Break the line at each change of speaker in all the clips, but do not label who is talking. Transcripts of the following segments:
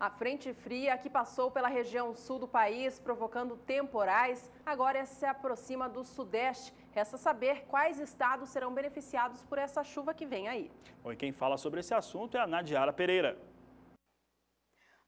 A frente fria que passou pela região sul do país, provocando temporais, agora é se aproxima do sudeste. Resta saber quais estados serão beneficiados
por essa chuva que vem aí.
Bom, e quem fala sobre esse assunto é a Nadiara Pereira.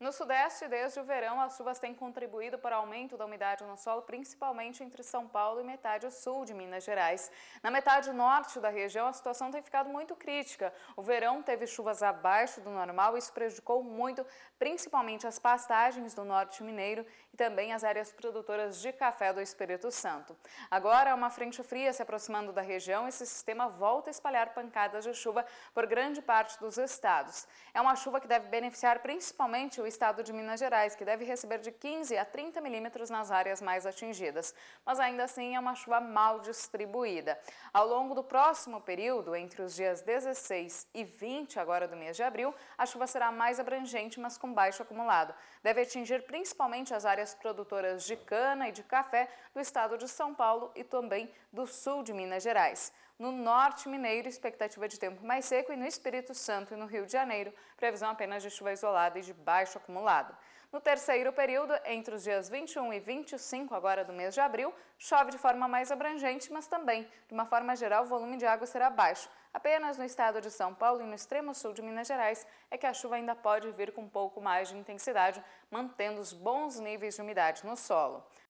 No Sudeste, desde o verão, as chuvas têm contribuído para o aumento da umidade no solo, principalmente entre São Paulo e metade sul de Minas Gerais. Na metade norte da região, a situação tem ficado muito crítica. O verão teve chuvas abaixo do normal e isso prejudicou muito, principalmente as pastagens do norte mineiro e também as áreas produtoras de café do Espírito Santo. Agora, uma frente fria se aproximando da região, esse sistema volta a espalhar pancadas de chuva por grande parte dos estados. É uma chuva que deve beneficiar principalmente o estado de Minas Gerais, que deve receber de 15 a 30 milímetros nas áreas mais atingidas. Mas ainda assim é uma chuva mal distribuída. Ao longo do próximo período, entre os dias 16 e 20 agora do mês de abril, a chuva será mais abrangente, mas com baixo acumulado. Deve atingir principalmente as áreas produtoras de cana e de café do estado de São Paulo e também do sul de Minas Gerais. No norte mineiro, expectativa de tempo mais seco e no Espírito Santo e no Rio de Janeiro, previsão apenas de chuva isolada e de baixo acumulado. No terceiro período, entre os dias 21 e 25 agora do mês de abril, chove de forma mais abrangente, mas também, de uma forma geral, o volume de água será baixo. Apenas no estado de São Paulo e no extremo sul de Minas Gerais é que a chuva ainda pode vir com um pouco mais de intensidade, mantendo os bons níveis de umidade no solo.